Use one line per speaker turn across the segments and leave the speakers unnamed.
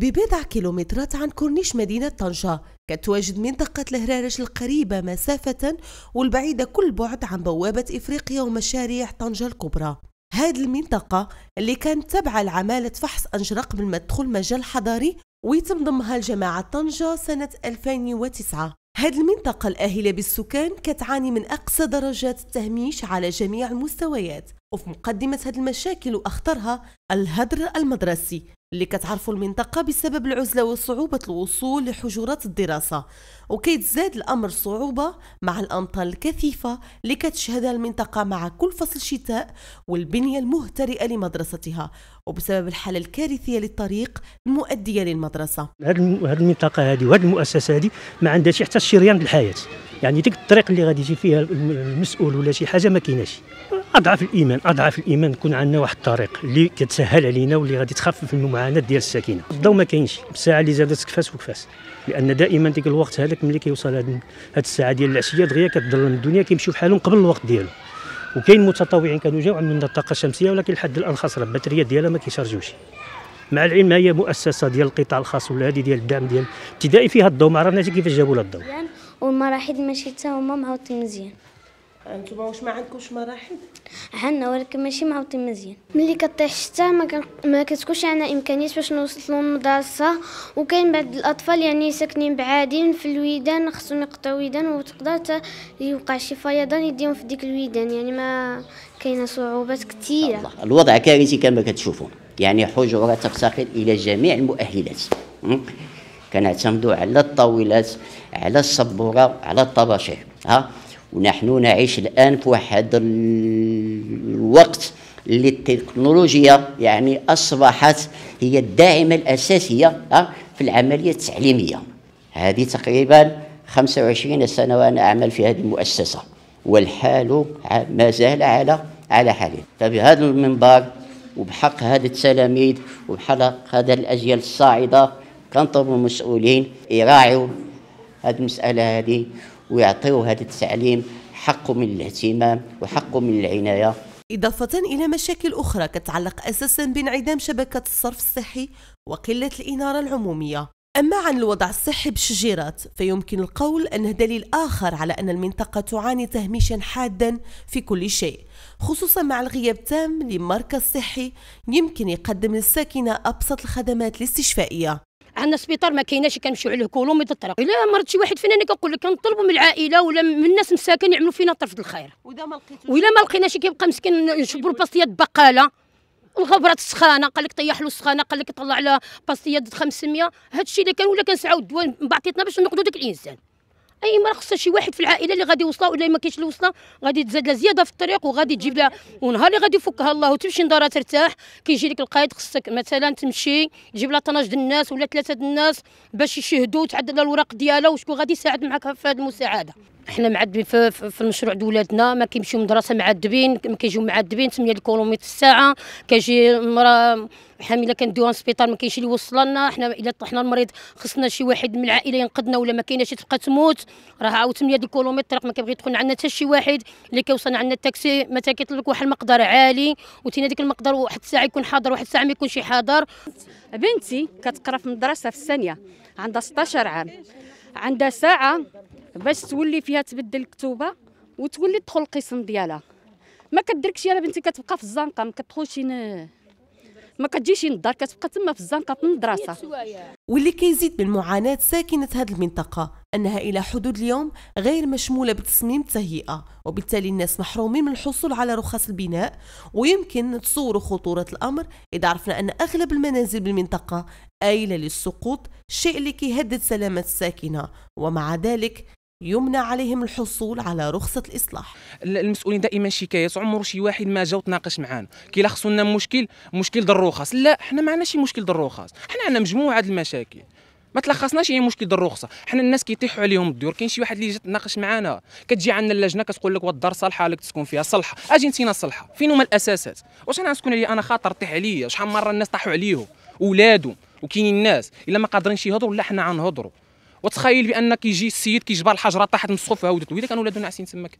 ببضع كيلومترات عن كورنيش مدينة طنجة كتواجد منطقة الهرارج القريبة مسافة والبعيدة كل بعد عن بوابة إفريقيا ومشاريع طنجة الكبرى هاد المنطقة اللي كانت تابعة لعمالة فحص أنجرق قبل ما تدخل مجال حضاري ويتم ضمها لجماعة طنجة سنة 2009 هاد المنطقة الآهلة بالسكان كتعاني من أقصى درجات التهميش على جميع المستويات وفي مقدمة هاد المشاكل وأخطرها الهدر المدرسي اللي كتعرفوا المنطقة بسبب العزلة وصعوبة الوصول لحجرات الدراسة وكيتزاد الأمر صعوبة مع الأمطار الكثيفة اللي كتشهدها المنطقة مع كل فصل شتاء والبنية المهترئة لمدرستها وبسبب الحالة الكارثية للطريق المؤدية للمدرسة هذه
المنطقة هذه وهذه المؤسسة هذه ما عندها حتى الشريان الحياة يعني ديك الطريق اللي غادي يجي فيها المسؤول ولا شي حاجه ما كايناش اضعف الايمان اضعف الايمان يكون عندنا واحد الطريق اللي كتسهل علينا واللي غادي تخفف من المعاناه ديال الساكنه الضو ما كاينش الساعه اللي زادت كفاس وكفاس لان دائما ديك الوقت هذاك ملي كيوصل هاد الساعه ديال العشيه دغيا كتظلم الدنيا كيمشيو بحالهم قبل الوقت ديالو وكاين متطوعين كانوا جاو عندنا الطاقه الشمسيه ولكن لحد الان خسر البطاريه ديالها ما كيشارجوش مع العلم هي مؤسسه ديال القطاع الخاص ولا هذه ديال الدعم ديال ابتدائي فيها الضوء ما عرفناش كيفاش جابوا لها الضوء يعني والمراحيض ماشي حتى هما معوطين مزيان
انتما واش ما عندكمش مراحيض
عندنا ولكن ماشي معوطين مزيان ملي كطيح الشتاء ما, كان... ما كتكونش عندنا امكانيات باش نوصلوا للمدرسه وكاين بعض الاطفال يعني ساكنين بعادين في الويدان خصهم يقطعوا ويدان وتقدر حتى يوقع شي فيضان يديهم في ديك الويدان يعني ما كاينه صعوبات كثيره
الوضع كارثي كما كتشوفوا يعني حجره تفتقر الى جميع المؤهلات كنعتمدوا على الطاولات على السبوره على الطباشير ها ونحن نعيش الان في واحد الوقت اللي التكنولوجيا يعني اصبحت هي الداعمه الاساسيه في العمليه التعليميه هذه تقريبا 25 سنه وانا اعمل في هذه المؤسسه والحال ما زال على على حاله فبهذا المنبر وبحق هذا التلاميذ وبحق هذا الاجيال الصاعده كنطلب من المسؤولين يراعوا هذه المساله هذه ويعطيو هذا التعليم حقه من الاهتمام وحقه من العنايه
إضافة إلى مشاكل أخرى تتعلق أساسا بانعدام شبكة الصرف الصحي وقلة الإنارة العمومية أما عن الوضع الصحي بالشجيرات فيمكن القول أنه دليل آخر على أن المنطقة تعاني تهميشا حادا في كل شيء خصوصا مع الغياب التام لمركز صحي يمكن يقدم للساكنة أبسط الخدمات الاستشفائية
عندنا سبيطار ما كايناش كنمشيو عليه كولوميد الطريق الا مرض شي واحد فينا انا كنقول لك كنطلبوا من العائله ولا من الناس مساكن يعملوا فينا طرف الخير
واذا ما لقيتوش واذا ما
لقيناش كيبقى مسكين نشبروا باستيات بقاله الغبرات السخانه قال لك طيح له السخانه قال لك طلع له باستيات 500 هذا الشيء اللي كان ولا كنسعاو الدواء بعطيتنا باش نقضوا داك الانسان اي امراه خصها شي واحد في العائله اللي غادي يوصلها ولا ما كاينش اللي وصلها غادي تزاد لها زياده في الطريق وغادي تجيب لها ونهار اللي غادي يفكها الله وتمشي لدارها ترتاح كيجي لك القائد خصك مثلا تمشي تجيب لها طناج ديال الناس ولا ثلاثه ديال الناس باش يشهدوا وتعدل لها الوراق ديالها وشكون غادي يساعد معاك في هذه المساعده احنا معذبين في, في المشروع دولاتنا ما كيمشيو مدرسه معذبين ما كيجيو معذبين 8 كيلومتر في الساعه كيجي المراه حامله كندوها للسبيطار ما كاينش اللي يوصل لنا احنا الا طحنا المريض خصنا شي واحد من العائله ينقذنا ولا ما كايناش تبقى تموت راه عاود 8 كيلومتر ما كيبغي يدخل عندنا حتى شي واحد اللي كيوصل عندنا التاكسي ما كيطلب لك واحد المقدار عالي وتينا ديك المقدار واحد الساعه يكون حاضر واحد الساعه ما يكونش حاضر بنتي كتقرا في مدرسه في الثانيه عندها 16 عام عندها ساعه باش تولي فيها تبدل الكتوبه وتولي تدخل القسم ديالها ما كدركش يا بنتي كتبقى في الزنقه ما كتدخلش
ما كتجيش للدار كتبقى تما في الزنقه في المدرسه واللي كيزيد من معاناه ساكنه هذه المنطقه انها الى حدود اليوم غير مشموله بتصميم التهيئه وبالتالي الناس محرومين من الحصول على رخص البناء ويمكن نتصوروا خطوره الامر اذا عرفنا ان اغلب المنازل بالمنطقه آيلة للسقوط شيء اللي كيهدد
سلامة الساكنة ومع ذلك يمنع عليهم الحصول على رخصة الإصلاح المسؤولين دائما شكايات عمر شي واحد ما جا وتناقش معانا كي لخصو لنا مشكل مشكل ديال الرخص لا حنا ما عندناش مشكل ديال الرخص حنا عندنا مجموعة المشاكل ما تلخصناش هي مشكل الرخصه حنا الناس كيطيحوا عليهم الدور كاين شي واحد اللي تناقش معانا كتجي عندنا اللجنه كتقول لك والدار صالحه لك تسكن فيها صالحه اجي نسينا صالحه فين هما الاساسات واش انا نسكن عليا انا خاطر طيح عليا شحال مره الناس طاحوا عليهم ولادهم وكاينين الناس الا ما قادرينش يهضروا لا حنا غنهضروا وتخيل بان كيجي السيد كيجبر الحجره طاحت من السقف هودت ويلا كانوا ولادنا ناعسين تماك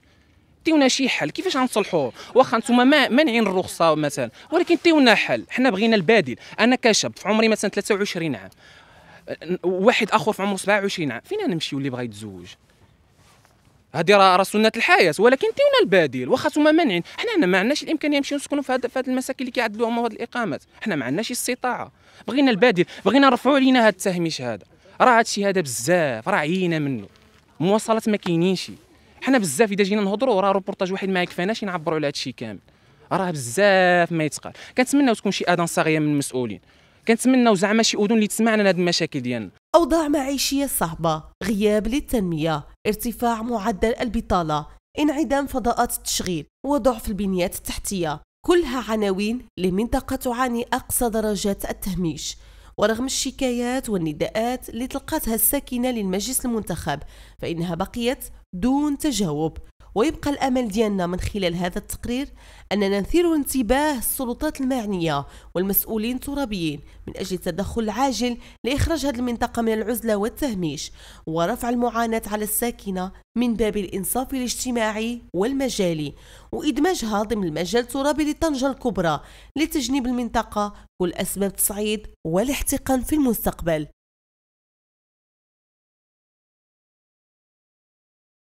تيونا شي حل كيفاش غنصلحوه واخا نتوما ما مانعين الرخصه مثلا ولكن تيونا حل حنا بغينا البديل انا كشاب في عمري مثلا 23 عام واحد اخر في عمره 27 عام فين نمشي واللي بغى يتزوج هذه راه راه سنه الحياه ولكن تيونا البديل واخا انتم مانعين حنا ما عندناش الامكانيه نمشيو نسكنوا في هذه المساكن اللي كيعدلوهم هاد الاقامات حنا ما عندناش الاستطاعه بغينا البديل بغينا نرفعوا علينا هذا التهميش هذا راه هادشي هذا بزاف راه عيينا منه مواصلات ما كاينينش حنا بزاف اذا جينا نهضروا راه روبورتاج واحد ما يكفاناش نعبروا على هادشي كامل راه بزاف ما يتقال كنتمناو تكون شي اذان صاغيه من المسؤولين كنتمناو زعما شي اذن اللي تسمعنا هذه المشاكل ديالنا
اوضاع معيشيه صعبه غياب للتنميه ارتفاع معدل البطاله انعدام فضاءات التشغيل وضعف البنيات التحتيه كلها عناوين لمنطقه تعاني اقصى درجات التهميش ورغم الشكايات والنداءات اللي تلقاتها الساكنة للمجلس المنتخب فإنها بقيت دون تجاوب ويبقى الامل ديالنا من خلال هذا التقرير اننا نثير انتباه السلطات المعنيه والمسؤولين الترابيين من اجل التدخل العاجل لاخراج هذه المنطقه من العزله والتهميش ورفع المعاناه على الساكنه من باب الانصاف الاجتماعي والمجالي وادماجها ضمن المجال الترابي لطنجه الكبرى لتجنيب المنطقه كل اسباب التصعيد والاحتقان في المستقبل